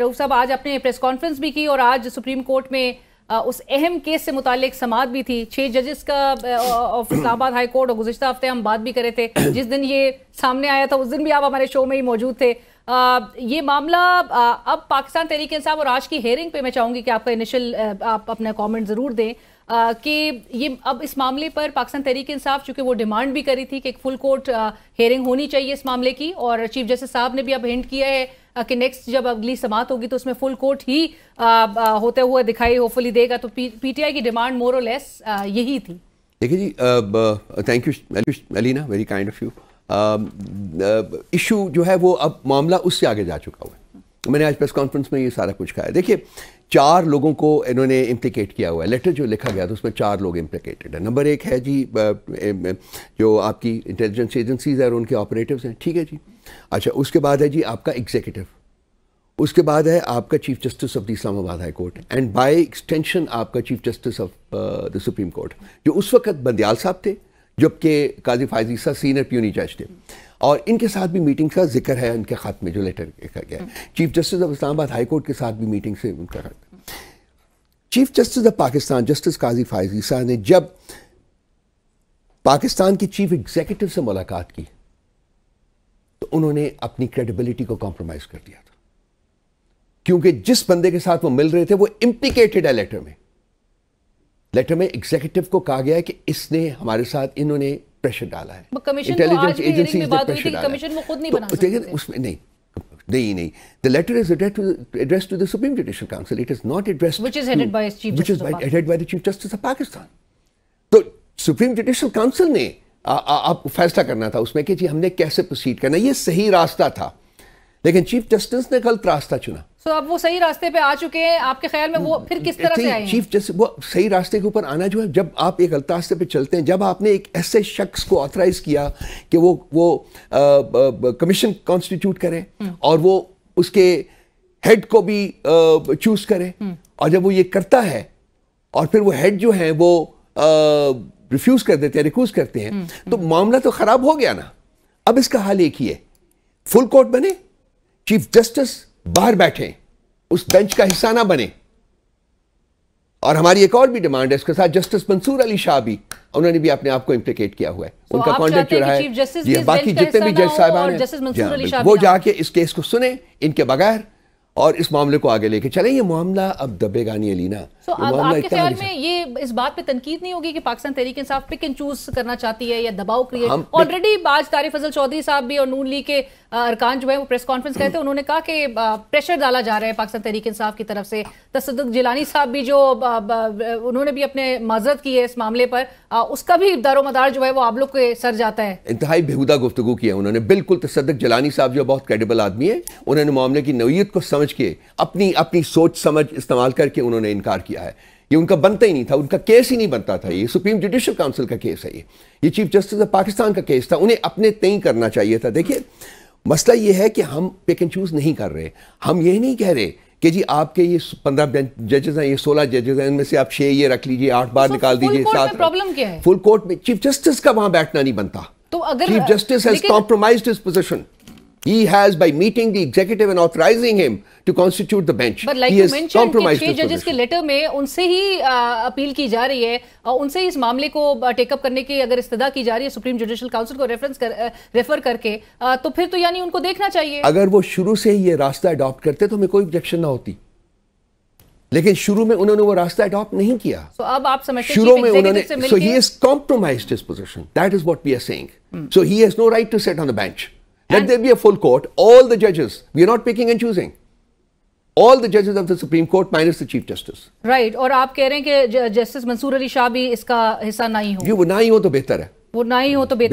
रऊ साहब आज आपने प्रेस कॉन्फ्रेंस भी की और आज सुप्रीम कोर्ट में उस अहम केस से मुतालिक समात भी थी छह जजेस का ऑफ इस्लामाबाद हाई कोर्ट और गुजशत हफ्ते हम बात भी करे थे जिस दिन ये सामने आया था उस दिन भी आप हमारे शो में ही मौजूद थे ये मामला अब पाकिस्तान तहरीक इंसाफ और आज की हेयरिंग पे मैं चाहूंगी कि आपका इनिशियल आप अपना कॉमेंट जरूर दें कि ये अब इस मामले पर पाकिस्तान तहरीक इंसाफ चूंकि वो डिमांड भी करी थी कि एक फुल कोर्ट हेयरिंग होनी चाहिए इस मामले की और चीफ जस्टिस साहब ने भी अब हिंट किया है कि नेक्स्ट जब अगली समात होगी तो उसमें फुल कोर्ट ही होते हुए दिखाई होपफुली देगा तो पी, पीटीआई की डिमांड मोर और लेस यही थी देखिए जी thank you Alina very kind of you issue जो है वो अब मामला उससे आगे जा चुका हुआ है मैंने आज प्रेस कॉन्फ्रेंस में ये सारा कुछ कहा है देखिए चार लोगों को इन्होंने इम्प्लिकेट किया हुआ है लेटर जो लिखा गया था उसमें चार लोग इम्प्लिकेटेड है नंबर एक है जी जो आपकी इंटेलिजेंस एजेंसीज हैं और उनके ऑपरेटिव हैं ठीक है जी अच्छा उसके बाद है जी आपका एग्जीक्यूटिव उसके बाद है आपका chief justice of the Islamabad high court and by extension आपका chief justice of the supreme court जो उस वक्त बंदयाल साहब थे जबकि काजी फायजीसा सीनियर प्यूनी जज थे और इनके साथ भी मीटिंग का जिक्र है इनके खत में जो लेटर लिखा गया chief justice of Islamabad high court के साथ भी मीटिंग से उनका खत chief justice of Pakistan justice Qazi Faez ने जब पाकिस्तान के चीफ एग्जीक्यूटिव से मुलाकात की तो उन्होंने अपनी क्रेडिबिलिटी को कॉम्प्रोमाइज़ कर दिया था क्योंकि जिस बंदे के साथ वो मिल रहे थे वो इम्प्लीकेटेड है लेटर में लेटर में एग्जीक्यूटिव को कहा गया है कि इसने हमारे साथ इन्होंने प्रेशर डाला है इंटेलिजेंस एजेंसी ने प्रेशर डाला तो तो उसमें नहीं नहीं नहीं the letter is address to the supreme judicial council it is not address which is headed by the chief justice of Pakistan तो सुप्रीम जुडिशियल काउंसिल ने आपको फैसला करना था उसमें कि जी हमने कैसे प्रोसीड करना ये सही रास्ता था लेकिन चीफ जस्टिस ने गलत रास्ता चुना सो अब वो सही रास्ते पे आ चुके हैं आपके ख्याल में वो फिर किस तरह से आए चीफ जस्टिस वो सही रास्ते के ऊपर आना जो है जब आप एक गलत रास्ते पे चलते हैं जब आपने एक ऐसे शख्स को ऑथराइज किया कि वो वो कमीशन कॉन्स्टिट्यूट करे और वो उसके हेड को भी चूज करे और जब वो ये करता है और फिर वो हेड जो है वो रिफ्यूज कर देते हैं रिक्यूज करते हैं तो मामला तो खराब हो गया ना अब इसका हाल एक ही है फुल कोर्ट बने चीफ जस्टिस बाहर बैठे उस बेंच का हिस्सा ना बने और हमारी एक और भी डिमांड है इसके साथ जस्टिस मंसूर अली शाह भी उन्होंने भी अपने आप को इम्प्लीकेट किया हुआ है तो उनका कॉन्टेक्ट जो रहा है बाकी जितने भी जज साहबान हाँ, वो जाके इस केस को सुने इनके बगैर और इस मामले को आगे लेके चले ये मामला अब दबेगा नहीं अलीना so, आप, आपके ख्याल में ये इस बात पे तनकीद नहीं होगी कि Pakistan Tehreek Insaf pick and choose करना चाहती है या दबाव क्रिएट ऑलरेडी आज तारिफ फजल चौधरी साहब भी और नून ली के अरकान जो है वो प्रेस कॉन्फ्रेंस कहते हैं उन्होंने कहा कि प्रेशर डाला जा रहा है पाकिस्तान तहरीक इंसाफ की तरफ से तसद जिलानी साहब भी जो उन्होंने भी अपने माजरत की है इस मामले पर उसका भी दारोमदार जो है वो आप लोग के सर जाता है इंतहाई बेहूदा गुफ्तु की है उन्होंने बिल्कुल तसद जलानी साहब जो बहुत क्रेडिबल आदमी है उन्होंने मामले की नोयत को समझ समझ के अपनी अपनी सोच समझ इस्तेमाल करके उन्होंने इनकार किया है ये उनका बनता ही नहीं था उनका केस ही नहीं बनता था ये सुप्रीम जुडिशल काउंसिल का केस है ये ये चीफ जस्टिस ऑफ पाकिस्तान का केस था उन्हें अपने तय करना चाहिए था देखिए मसला ये है कि हम पिक एंड चूज़ नहीं कर रहे हम ये नहीं कह रहे कि जी आपके ये पंद्रह जजेस हैं ये सोलह जजेस हैं इनमें से आप छह ये रख लीजिए आठ बार निकाल दीजिए सात प्रॉब्लम क्या है फुल कोर्ट में चीफ जस्टिस का वहां बैठना नहीं बनता तो अगर chief justice has compromised his position He has, by meeting the executive and authorizing him to constitute the bench, But like he you has mentioned, छह जजेस के लेटर में उनसे ही अपील की जा रही है और उनसे ही इस मामले को टेकअप करने की अगर इस्तदा की जा रही है सुप्रीम जुडिशल काउंसिल को रेफरेंस कर रेफर करके तो फिर तो यानी उनको देखना चाहिए अगर वो शुरू से ही ये रास्ता अडॉप्ट करते तो हमें कोई ऑब्जेक्शन ना होती लेकिन शुरू में उन्होंने वो रास्ता अडॉप्ट नहीं किया so, अब आप समझते शुरू में उन्होंने so he is compromised his position that is what we are saying so he has no right to set on the bench Let and there be a full court, all the judges, we are not picking and choosing. All the judges of the Supreme Court minus the Chief Justice. Right. और आप कह रहे हैं कि justice Mansoor Ali Shah भी इसका हिस्सा नहीं हो ये वो ना हो तो बेहतर है वो हो तो बेहतर